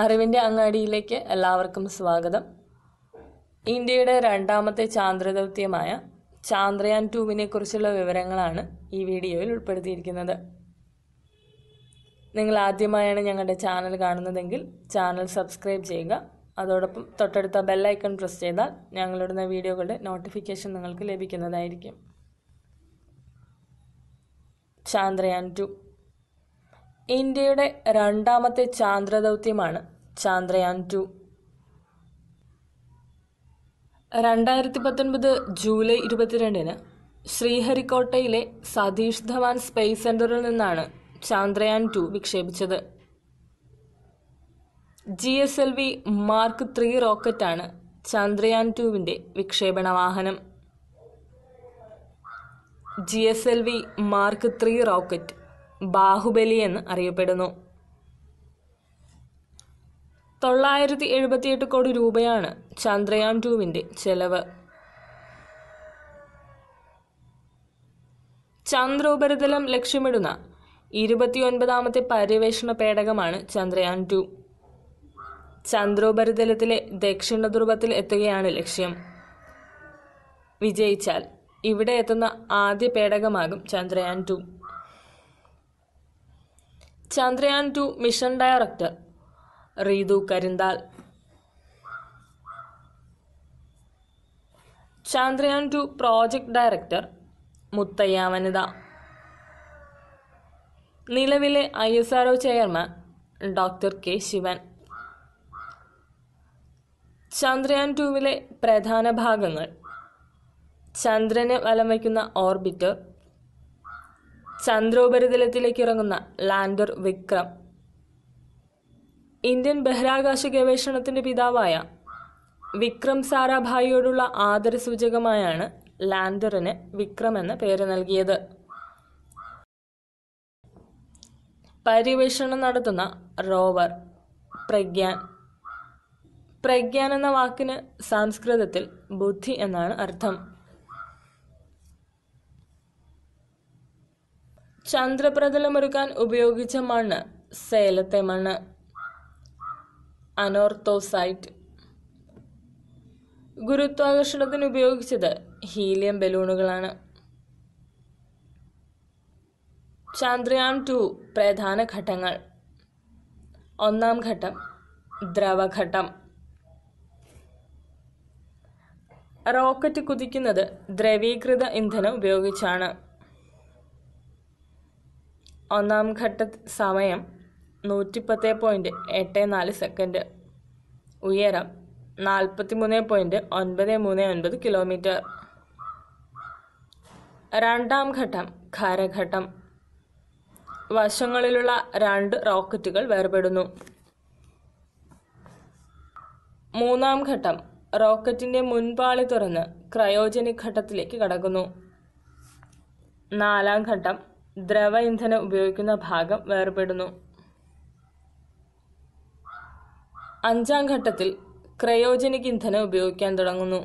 അറിവിൻ്റെ അങ്ങാടിയിലേക്ക് എല്ലാവർക്കും സ്വാഗതം ഇന്ത്യയുടെ രണ്ടാമത്തെ ചാന്ദ്രദൗത്യമായ ചാന്ദ്രയാൻ ടൂവിനെ കുറിച്ചുള്ള വിവരങ്ങളാണ് ഈ വീഡിയോയിൽ ഉൾപ്പെടുത്തിയിരിക്കുന്നത് നിങ്ങൾ ആദ്യമായാണ് ഞങ്ങളുടെ ചാനൽ കാണുന്നതെങ്കിൽ ചാനൽ സബ്സ്ക്രൈബ് ചെയ്യുക അതോടൊപ്പം തൊട്ടടുത്ത ബെല്ലൈക്കൺ പ്രസ് ചെയ്താൽ ഞങ്ങളിടുന്ന വീഡിയോകളുടെ നോട്ടിഫിക്കേഷൻ നിങ്ങൾക്ക് ലഭിക്കുന്നതായിരിക്കും ചാന്ദ്രയാൻ ടു ഇന്ത്യയുടെ രണ്ടാമത്തെ ചാന്ദ്രദൗത്യമാണ് ചാന്ദ്രയാൻ ടു രണ്ടായിരത്തി പത്തൊൻപത് ജൂലൈ ഇരുപത്തിരണ്ടിന് ശ്രീഹരിക്കോട്ടയിലെ സതീഷ് ധവാൻ സ്പേസ് സെന്ററിൽ നിന്നാണ് ചാന്ദ്രയാൻ ടു വിക്ഷേപിച്ചത് G S L V Mark three റോക്കറ്റാണ് ചന്ദ്രയാൻ ടുവിൻ്റെ വിക്ഷേപണ വാഹനം G S L V Mark three rocket Baahubali എന്ന് അറിയപ്പെടുന്നു തൊള്ളായിരത്തി എഴുപത്തിയെട്ട് കോടി രൂപയാണ് ചന്ദ്രയാൻ ടുവിൻ്റെ ചെലവ് ചന്ദ്രോപരിതലം ലക്ഷ്യമിടുന്ന ഇരുപത്തിയൊൻപതാമത്തെ പര്യവേഷണ പേടകമാണ് ചന്ദ്രയാൻ ടു ചന്ദ്രോപരിതലത്തിലെ ദക്ഷിണ ധ്രുവത്തിൽ എത്തുകയാണ് ലക്ഷ്യം വിജയിച്ചാൽ ഇവിടെ എത്തുന്ന ആദ്യ പേടകമാകും Chandrayaan two Chandrayaan two mission director Ritu Karidhal Chandrayaan two project director Muthayya Vanitha നിലവിലെ I S R chairman doctor K Sivan Chandrayaan ടുവിലെ പ്രധാന ഭാഗങ്ങൾ ചന്ദ്രനെ വലം വയ്ക്കുന്ന ഓർബിറ്റർ ചന്ദ്രോപരിതലത്തിലേക്ക് ഇറങ്ങുന്ന ലാൻഡർ വിക്രം ഇന്ത്യൻ ബഹിരാകാശ ഗവേഷണത്തിന്റെ പിതാവായ വിക്രം സാരാഭായിയോടുള്ള ആദരസൂചകമായാണ് ലാൻഡറിന് വിക്രം എന്ന പേര് നൽകിയത് പര്യവേഷണം നടത്തുന്ന റോവർ പ്രഗ്യാൻ പ്രഗ്യാൻ എന്ന വാക്കിന് സംസ്കൃതത്തിൽ ബുദ്ധി എന്നാണ് അർത്ഥം ചന്ദ്രപ്രതലമൊരുക്കാൻ ഉപയോഗിച്ച മണ്ണ് സേലത്തെ മണ്ണ് അനോർത്തോസൈറ്റ് ഗുരുത്വാകർഷണത്തിന് ഉപയോഗിച്ചത് ഹീലിയം ബലൂണുകളാണ് ചാന്ദ്രയാൻ ടു പ്രധാന ഘട്ടങ്ങൾ ഒന്നാം ഘട്ടം ദ്രവഘട്ടം റോക്കറ്റ് കുതിക്കുന്നത് ദ്രവീകൃത ഇന്ധനം ഉപയോഗിച്ചാണ് ഒന്നാം ഘട്ട സമയം നൂറ്റിപ്പത്ത് പോയിൻറ്റ് എട്ട് നാല് സെക്കൻഡ് ഉയരം നാൽപ്പത്തി മൂന്ന് പോയിൻറ്റ് ഒൻപത് മൂന്ന് ഒൻപത് കിലോമീറ്റർ രണ്ടാം ഘട്ടം ഖാരഘട്ടം വശങ്ങളിലുള്ള രണ്ട് റോക്കറ്റുകൾ വേർപെടുന്നു മൂന്നാം ഘട്ടം റോക്കറ്റിൻ്റെ മുൻപാളി തുറന്ന് ക്രയോജനിക് ഘട്ടത്തിലേക്ക് കടക്കുന്നു നാലാം ഘട്ടം ദ്രവ ഇന്ധനം ഉപയോഗിക്കുന്ന ഭാഗം വേർപെടുന്നു അഞ്ചാം ഘട്ടത്തിൽ ക്രയോജനിക് ഇന്ധനം ഉപയോഗിക്കാൻ തുടങ്ങുന്നു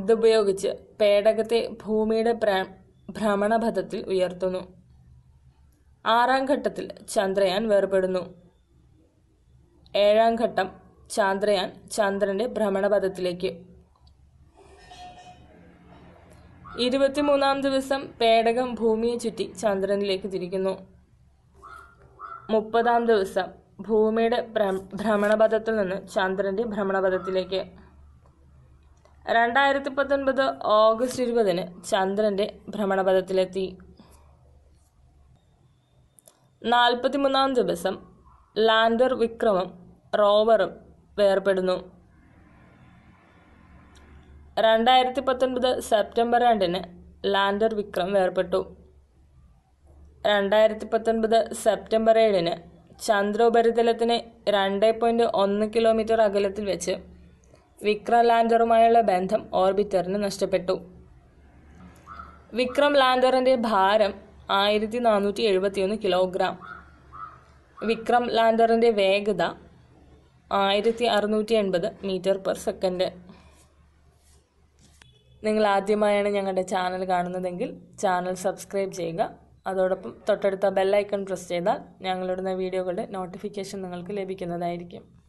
ഇതുപയോഗിച്ച് പേടകത്തെ ഭൂമിയുടെ ഭ്രമണപഥത്തിൽ ഉയർത്തുന്നു ആറാം ഘട്ടത്തിൽ ചന്ദ്രയാൻ വേർപെടുന്നു ഏഴാം ഘട്ടം ചന്ദ്രയാൻ ചന്ദ്രന്റെ ഭ്രമണപഥത്തിലേക്ക് ഇരുപത്തിമൂന്നാം ദിവസം പേടകം ഭൂമിയെ ചുറ്റി ചന്ദ്രനിലേക്ക് തിരിക്കുന്നു മുപ്പതാം ദിവസം ഭൂമിയുടെ ഭ്രമണപഥത്തിൽ നിന്ന് ചന്ദ്രന്റെ ഭ്രമണപഥത്തിലേക്ക് രണ്ടായിരത്തി പത്തൊൻപത് ഓഗസ്റ്റ് ഇരുപതിന് ചന്ദ്രന്റെ ഭ്രമണപഥത്തിലെത്തി നാൽപ്പത്തിമൂന്നാം ദിവസം ലാൻഡർ വിക്രമം റോവറും വേർപ്പെടുന്നു രണ്ടായിരത്തി പത്തൊൻപത് സെപ്റ്റംബർ രണ്ടിന് ലാൻഡർ വിക്രം വേർപെട്ടു രണ്ടായിരത്തി പത്തൊൻപത് സെപ്റ്റംബർ ഏഴിന് ചന്ദ്രോപരിതലത്തിന് രണ്ട് പോയിൻറ്റ് ഒന്ന് കിലോമീറ്റർ അകലത്തിൽ വെച്ച് വിക്രം ലാൻഡറുമായുള്ള ബന്ധം ഓർബിറ്ററിന് നഷ്ടപ്പെട്ടു വിക്രം ലാൻഡറിൻ്റെ ഭാരം ആയിരത്തി നാനൂറ്റി എഴുപത്തിയൊന്ന് കിലോഗ്രാം വിക്രം ലാൻഡറിൻ്റെ വേഗത ആയിരത്തി അറുന്നൂറ്റി എൺപത് മീറ്റർ പെർ സെക്കൻഡ് നിങ്ങൾ ആദ്യമായാണ് ഞങ്ങളുടെ ചാനൽ കാണുന്നതെങ്കിൽ ചാനൽ സബ്സ്ക്രൈബ് ചെയ്യുക അതോടൊപ്പം തൊട്ടടുത്ത ബെല്ലൈക്കൺ പ്രസ് ചെയ്താൽ ഞങ്ങളിടുന്ന വീഡിയോകളുടെ നോട്ടിഫിക്കേഷൻ നിങ്ങൾക്ക് ലഭിക്കുന്നതായിരിക്കും